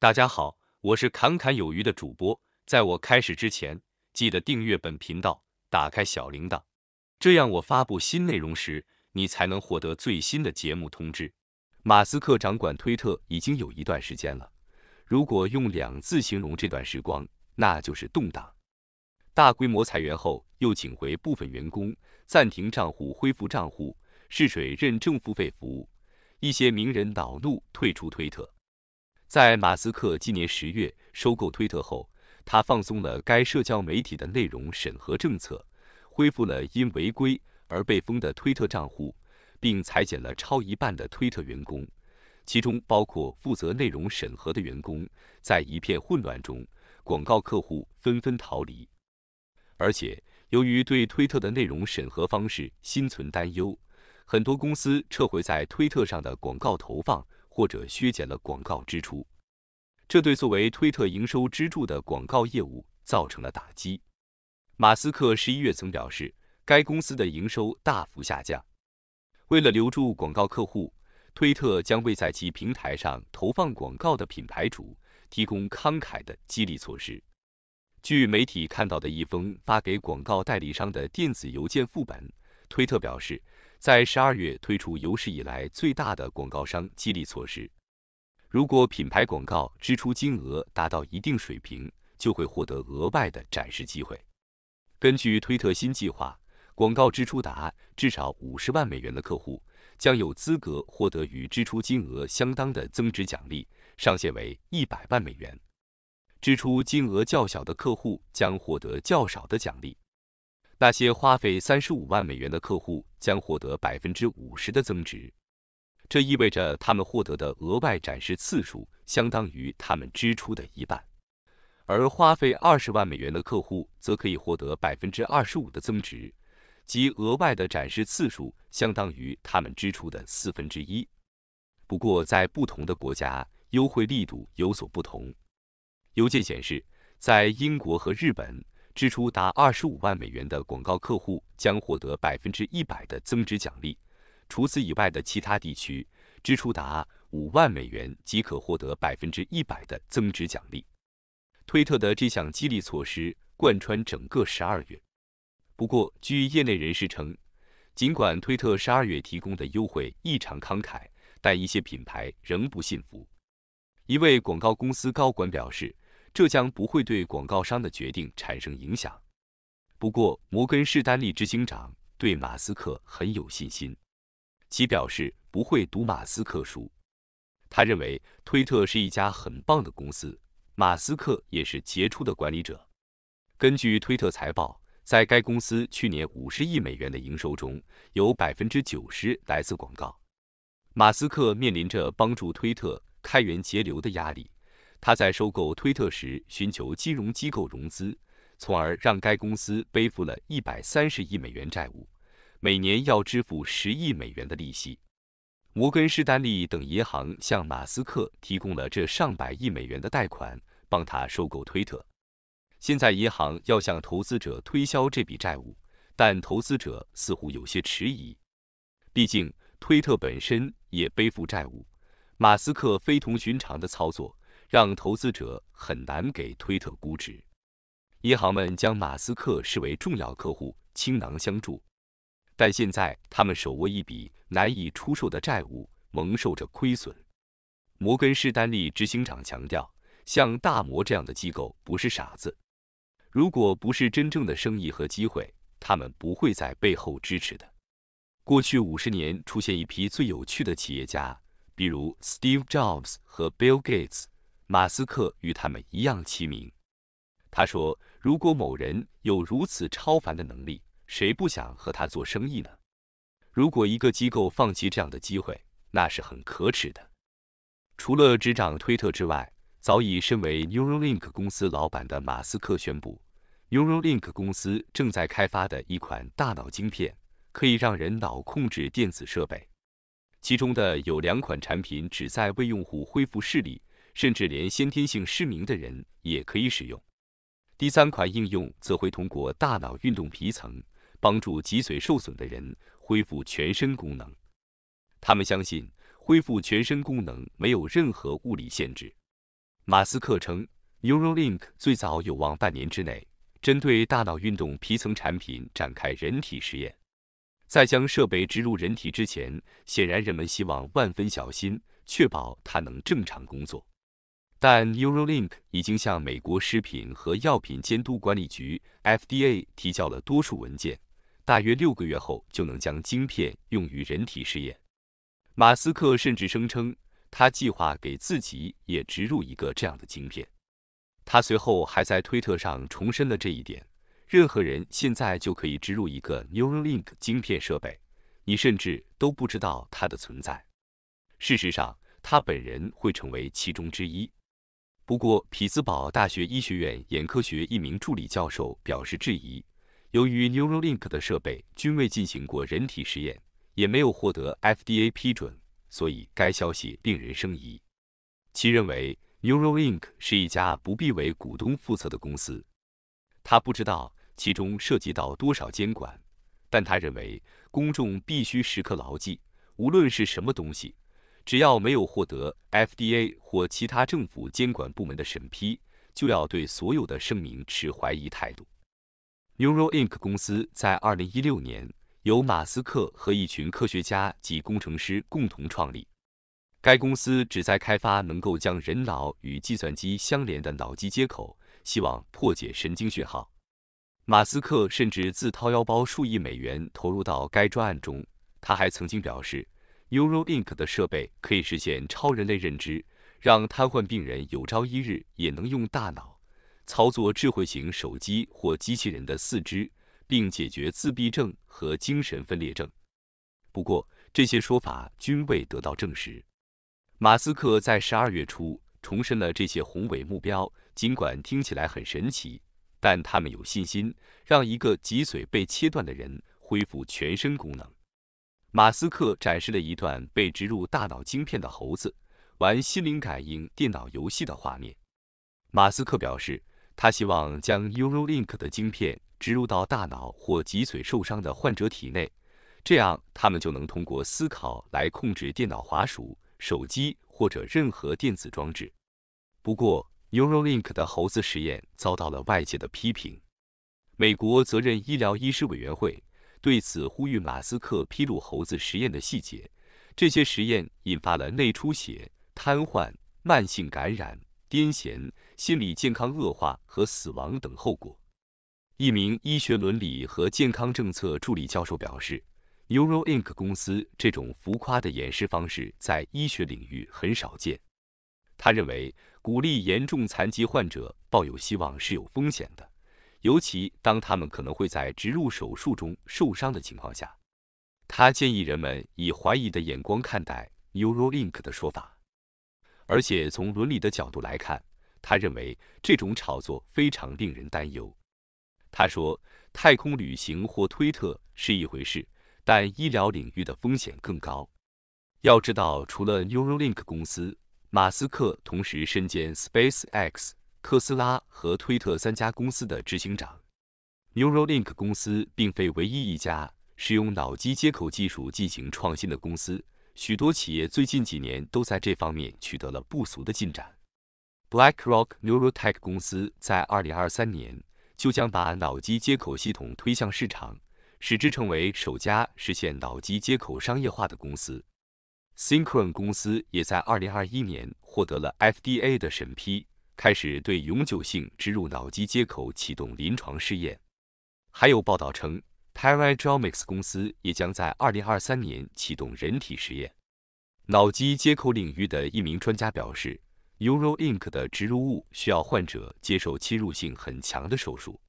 大家好，我是侃侃有余的主播。在我开始之前，记得订阅本频道，打开小铃铛，这样我发布新内容时，你才能获得最新的节目通知。马斯克掌管推特已经有一段时间了，如果用两字形容这段时光，那就是动荡。大规模裁员后，又请回部分员工，暂停账户恢复账户，试水认证付费服务，一些名人恼怒退出推特。在马斯克今年十月收购推特后，他放松了该社交媒体的内容审核政策，恢复了因违规而被封的推特账户，并裁减了超一半的推特员工，其中包括负责内容审核的员工。在一片混乱中，广告客户纷纷逃离，而且由于对推特的内容审核方式心存担忧，很多公司撤回在推特上的广告投放。或者削减了广告支出，这对作为推特营收支柱的广告业务造成了打击。马斯克十一月曾表示，该公司的营收大幅下降。为了留住广告客户，推特将为在其平台上投放广告的品牌主提供慷慨的激励措施。据媒体看到的一封发给广告代理商的电子邮件副本，推特表示。在十二月推出有史以来最大的广告商激励措施。如果品牌广告支出金额达到一定水平，就会获得额外的展示机会。根据推特新计划，广告支出达至少五十万美元的客户将有资格获得与支出金额相当的增值奖励，上限为一百万美元。支出金额较小的客户将获得较少的奖励。那些花费三十五万美元的客户将获得百分之五十的增值，这意味着他们获得的额外展示次数相当于他们支出的一半。而花费二十万美元的客户则可以获得百分之二十五的增值，即额外的展示次数相当于他们支出的四分之一。不过，在不同的国家，优惠力度有所不同。邮件显示，在英国和日本。支出达二十五万美元的广告客户将获得百分之一百的增值奖励。除此以外的其他地区，支出达五万美元即可获得百分之一百的增值奖励。推特的这项激励措施贯穿整个十二月。不过，据业内人士称，尽管推特十二月提供的优惠异常慷慨，但一些品牌仍不信服。一位广告公司高管表示。这将不会对广告商的决定产生影响。不过，摩根士丹利执行长对马斯克很有信心，其表示不会读马斯克书。他认为推特是一家很棒的公司，马斯克也是杰出的管理者。根据推特财报，在该公司去年五十亿美元的营收中，有百分之九十来自广告。马斯克面临着帮助推特开源节流的压力。他在收购推特时寻求金融机构融资，从而让该公司背负了一百三十亿美元债务，每年要支付十亿美元的利息。摩根士丹利等银行向马斯克提供了这上百亿美元的贷款，帮他收购推特。现在，银行要向投资者推销这笔债务，但投资者似乎有些迟疑。毕竟，推特本身也背负债务，马斯克非同寻常的操作。让投资者很难给推特估值。银行们将马斯克视为重要客户，倾囊相助。但现在他们手握一笔难以出售的债务，蒙受着亏损。摩根士丹利执行长强调，像大摩这样的机构不是傻子，如果不是真正的生意和机会，他们不会在背后支持的。过去五十年出现一批最有趣的企业家，比如 Steve Jobs 和 Bill Gates。马斯克与他们一样齐名，他说：“如果某人有如此超凡的能力，谁不想和他做生意呢？如果一个机构放弃这样的机会，那是很可耻的。”除了执掌推特之外，早已身为 Neuralink 公司老板的马斯克宣布，Neuralink 公司正在开发的一款大脑晶片，可以让人脑控制电子设备。其中的有两款产品旨在为用户恢复视力。甚至连先天性失明的人也可以使用。第三款应用则会通过大脑运动皮层，帮助脊髓受损的人恢复全身功能。他们相信恢复全身功能没有任何物理限制。马斯克称，Neuralink 最早有望半年之内针对大脑运动皮层产品展开人体实验。在将设备植入人体之前，显然人们希望万分小心，确保它能正常工作。但 Neuralink 已经向美国食品和药品监督管理局 FDA 提交了多数文件，大约六个月后就能将晶片用于人体试验。马斯克甚至声称，他计划给自己也植入一个这样的晶片。他随后还在推特上重申了这一点。任何人现在就可以植入一个 Neuralink 晶片设备，你甚至都不知道它的存在。事实上，他本人会成为其中之一。不过，匹兹堡大学医学院眼科学一名助理教授表示质疑，由于 Neuralink 的设备均未进行过人体实验，也没有获得 FDA 批准，所以该消息令人生疑。其认为 Neuralink 是一家不必为股东负责的公司，他不知道其中涉及到多少监管，但他认为公众必须时刻牢记，无论是什么东西。只要没有获得 FDA 或其他政府监管部门的审批，就要对所有的声明持怀疑态度。n e u r a l i n c 公司在2016年由马斯克和一群科学家及工程师共同创立。该公司旨在开发能够将人脑与计算机相连的脑机接口，希望破解神经讯号。马斯克甚至自掏腰包数亿美元投入到该专案中。他还曾经表示。Neuralink 的设备可以实现超人类认知，让瘫痪病人有朝一日也能用大脑操作智慧型手机或机器人的四肢，并解决自闭症和精神分裂症。不过，这些说法均未得到证实。马斯克在十二月初重申了这些宏伟目标，尽管听起来很神奇，但他们有信心让一个脊髓被切断的人恢复全身功能。马斯克展示了一段被植入大脑晶片的猴子玩心灵感应电脑游戏的画面。马斯克表示，他希望将 Neuralink 的晶片植入到大脑或脊髓受伤的患者体内，这样他们就能通过思考来控制电脑、滑鼠、手机或者任何电子装置。不过，Neuralink 的猴子实验遭到了外界的批评。美国责任医疗医师委员会。对此呼吁马斯克披露猴子实验的细节，这些实验引发了内出血、瘫痪、慢性感染、癫痫、心理健康恶化和死亡等后果。一名医学伦理和健康政策助理教授表示，Neuralink 公司这种浮夸的演示方式在医学领域很少见。他认为，鼓励严重残疾患者抱有希望是有风险的。尤其当他们可能会在植入手术中受伤的情况下，他建议人们以怀疑的眼光看待 Neuralink 的说法。而且从伦理的角度来看，他认为这种炒作非常令人担忧。他说：“太空旅行或推特是一回事，但医疗领域的风险更高。要知道，除了 Neuralink 公司，马斯克同时身兼 SpaceX。”特斯拉和推特三家公司的执行长，Neuralink 公司并非唯一一家使用脑机接口技术进行创新的公司。许多企业最近几年都在这方面取得了不俗的进展。Blackrock Neurotech 公司在2023年就将把脑机接口系统推向市场，使之成为首家实现脑机接口商业化的公司。Synchron 公司也在2021年获得了 FDA 的审批。开始对永久性植入脑机接口启动临床试验。还有报道称，Teraydrox 公司也将在2023年启动人体实验。脑机接口领域的一名专家表示，Uro Inc 的植入物需要患者接受侵入性很强的手术，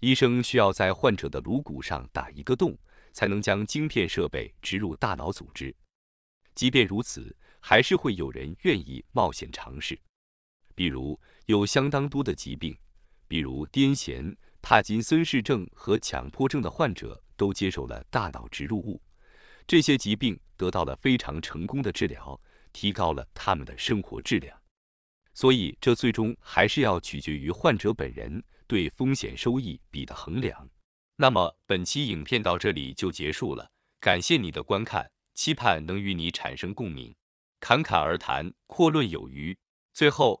医生需要在患者的颅骨上打一个洞，才能将晶片设备植入大脑组织。即便如此，还是会有人愿意冒险尝试。比如有相当多的疾病，比如癫痫、帕金森氏症和强迫症的患者都接受了大脑植入物，这些疾病得到了非常成功的治疗，提高了他们的生活质量。所以，这最终还是要取决于患者本人对风险收益比的衡量。那么，本期影片到这里就结束了，感谢你的观看，期盼能与你产生共鸣。侃侃而谈，阔论有余。最后。